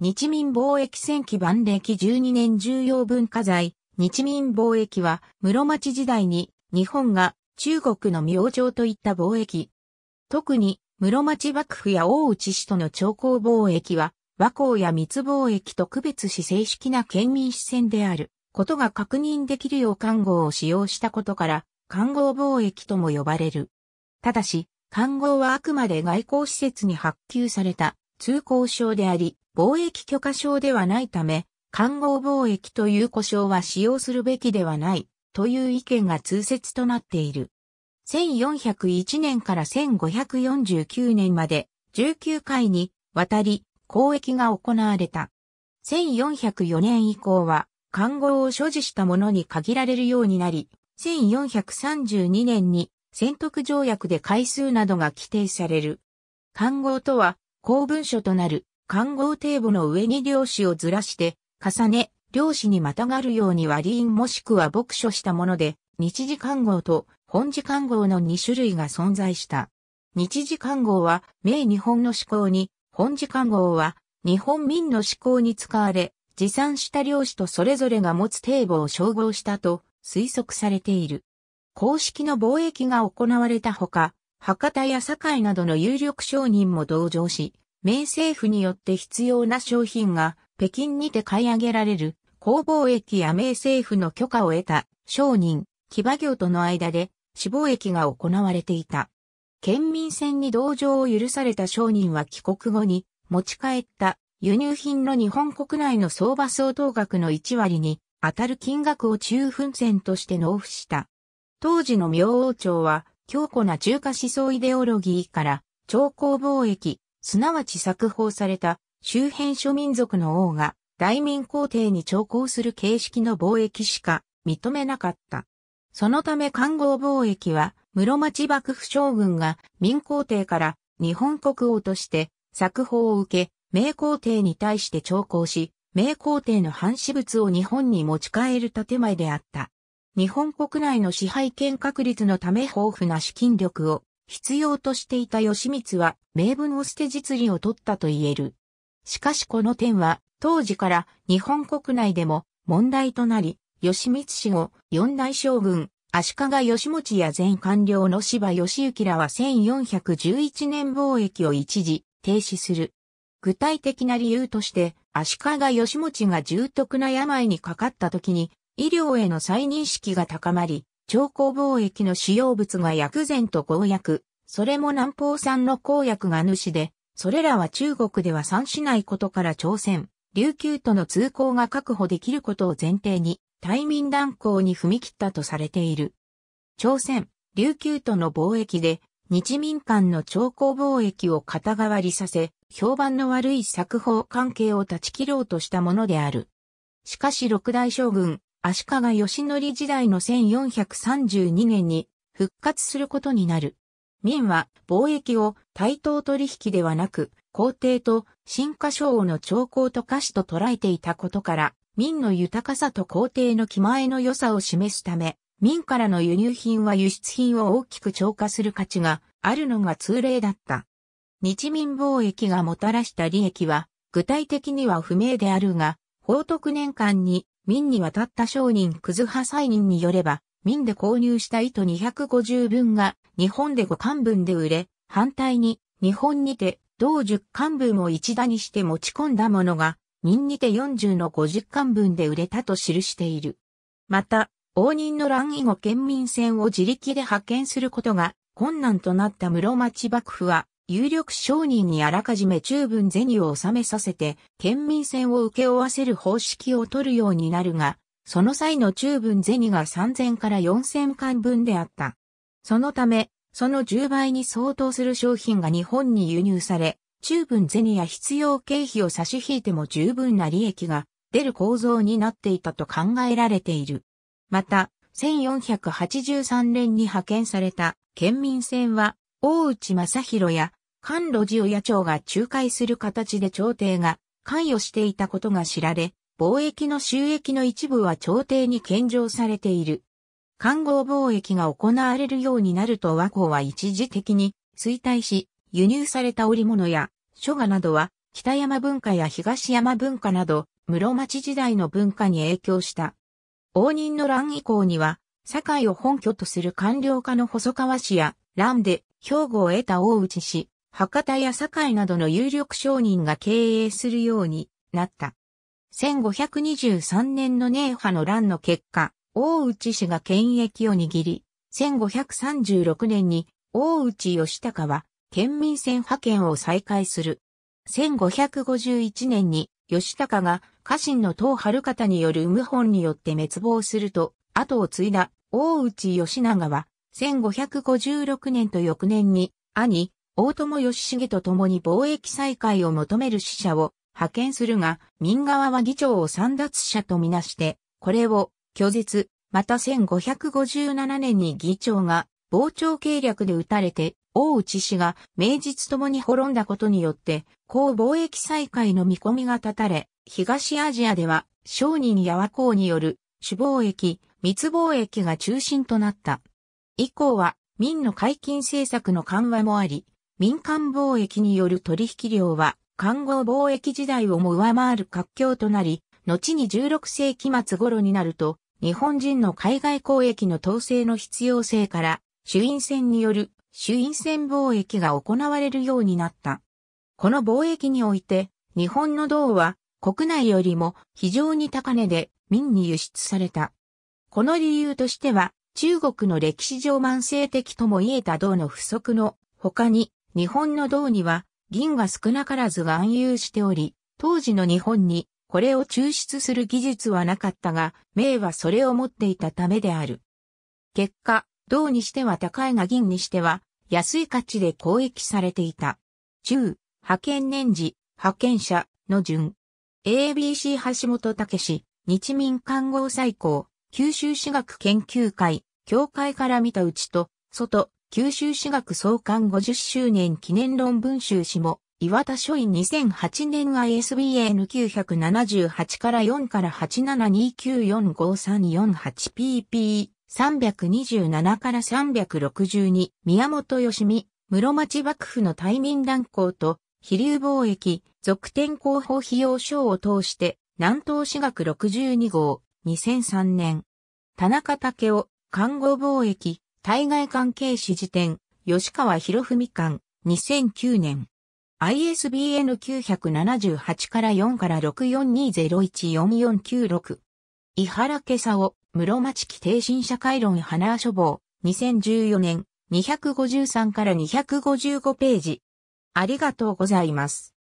日民貿易戦記万歴12年重要文化財、日民貿易は、室町時代に、日本が中国の明朝といった貿易。特に、室町幕府や大内氏との朝貢貿易は、和光や密貿易と区別し正式な県民視線である、ことが確認できるよう看号を使用したことから、看号貿易とも呼ばれる。ただし、看号はあくまで外交施設に発給された通行証であり、貿易許可証ではないため、官護貿易という呼称は使用するべきではない、という意見が通説となっている。1401年から1549年まで19回にわたり交易が行われた。1404年以降は、官護を所持した者に限られるようになり、1432年に、選徳条約で回数などが規定される。官護とは、公文書となる官号堤母の上に領紙をずらして重ね、領紙にまたがるように割印もしくは牧書したもので、日時官号と本時官号の2種類が存在した。日時官号は、明日本の思考に、本時官号は、日本民の思考に使われ、持参した領紙とそれぞれが持つ堤防を称号したと推測されている。公式の貿易が行われたほか、博多や堺などの有力商人も同乗し、明政府によって必要な商品が北京にて買い上げられる、工貿易や明政府の許可を得た商人、騎馬業との間で死亡駅が行われていた。県民船に同乗を許された商人は帰国後に持ち帰った輸入品の日本国内の相場相当額の1割に当たる金額を中奮戦として納付した。当時の明王朝は強固な中華思想イデオロギーから、朝貢貿易、すなわち作法された周辺諸民族の王が大民皇帝に朝貢する形式の貿易しか認めなかった。そのため官合貿易は室町幕府将軍が明皇帝から日本国王として作法を受け、明皇帝に対して朝貢し、明皇帝の藩私物を日本に持ち帰る建前であった。日本国内の支配権確立のため豊富な資金力を必要としていた義満は名分を捨て実利を取ったと言える。しかしこの点は当時から日本国内でも問題となり、義満氏を四大将軍、足利義持や前官僚の芝義行らは1411年貿易を一時停止する。具体的な理由として、足利義持が重篤な病にかかった時に医療への再認識が高まり、超高貿易の使用物が薬膳と公薬、それも南方産の公薬が主で、それらは中国では産しないことから朝鮮、琉球との通行が確保できることを前提に、対民断交に踏み切ったとされている。朝鮮、琉球との貿易で、日民間の超高貿易を肩代わりさせ、評判の悪い作法関係を断ち切ろうとしたものである。しかし六大将軍、足利義則時代の1432年に復活することになる。明は貿易を対等取引ではなく、皇帝と新華商王の兆候と歌詞と捉えていたことから、民の豊かさと皇帝の気前の良さを示すため、民からの輸入品は輸出品を大きく超過する価値があるのが通例だった。日民貿易がもたらした利益は、具体的には不明であるが、法徳年間に民に渡った商人クズハサイ人によれば、民で購入した糸250分が日本で5巻分で売れ、反対に日本にて同10巻分を一打にして持ち込んだものが、民にて40の50巻分で売れたと記している。また、応仁の乱以後県民船を自力で派遣することが困難となった室町幕府は、有力商人にあらかじめ中分銭を納めさせて、県民船を請け負わせる方式を取るようになるが、その際の中分銭が3000から4000貫分であった。そのため、その10倍に相当する商品が日本に輸入され、中分銭や必要経費を差し引いても十分な利益が出る構造になっていたと考えられている。また、1483年に派遣された県民船は、大内正弘や関路寺親町が仲介する形で朝廷が関与していたことが知られ、貿易の収益の一部は朝廷に献上されている。官合貿易が行われるようになると和光は一時的に衰退し、輸入された織物や書画などは北山文化や東山文化など室町時代の文化に影響した。応仁の乱以降には、堺を本拠とする官僚家の細川氏や乱で兵庫を得た大内氏、博多や堺などの有力商人が経営するようになった。1523年の寧波の乱の結果、大内氏が権益を握り、1536年に大内義高は県民選派遣を再開する。1551年に義高が家臣の党春方による謀反によって滅亡すると、後を継いだ大内義長は、1556年と翌年に兄、大友義重と共に貿易再開を求める使者を派遣するが、民側は議長を三奪者とみなして、これを拒絶、また1557年に議長が傍聴計略で撃たれて、大内氏が名実ともに滅んだことによって、高貿易再開の見込みが立たれ、東アジアでは商人や和光による主貿易、密貿易が中心となった。以降は民の解禁政策の緩和もあり、民間貿易による取引量は、看護貿易時代をも上回る活況となり、後に16世紀末頃になると、日本人の海外交易の統制の必要性から、主因船による主因船貿易が行われるようになった。この貿易において、日本の銅は国内よりも非常に高値で民に輸出された。この理由としては、中国の歴史上慢性的とも言えた銅の不足の他に、日本の銅には銀が少なからず含有しており、当時の日本にこれを抽出する技術はなかったが、明はそれを持っていたためである。結果、銅にしては高いが銀にしては安い価値で交易されていた。中、派遣年次、派遣者の順。ABC 橋本武史、日民官合最高、九州私学研究会、協会から見たうちと、外、九州私学創刊50周年記念論文集誌も、岩田書院2008年 ISBN 978から4から 872945348pp。327から362、宮本義美、室町幕府の対民断交と、飛流貿易、続天広報費用書を通して、南東私学62号、2003年。田中武雄、看護貿易、対外関係史辞典、吉川博文館、2009年。ISBN 978から4から6420144496。伊原家佐室町期定身社会論花書房、2014年、253から255ページ。ありがとうございます。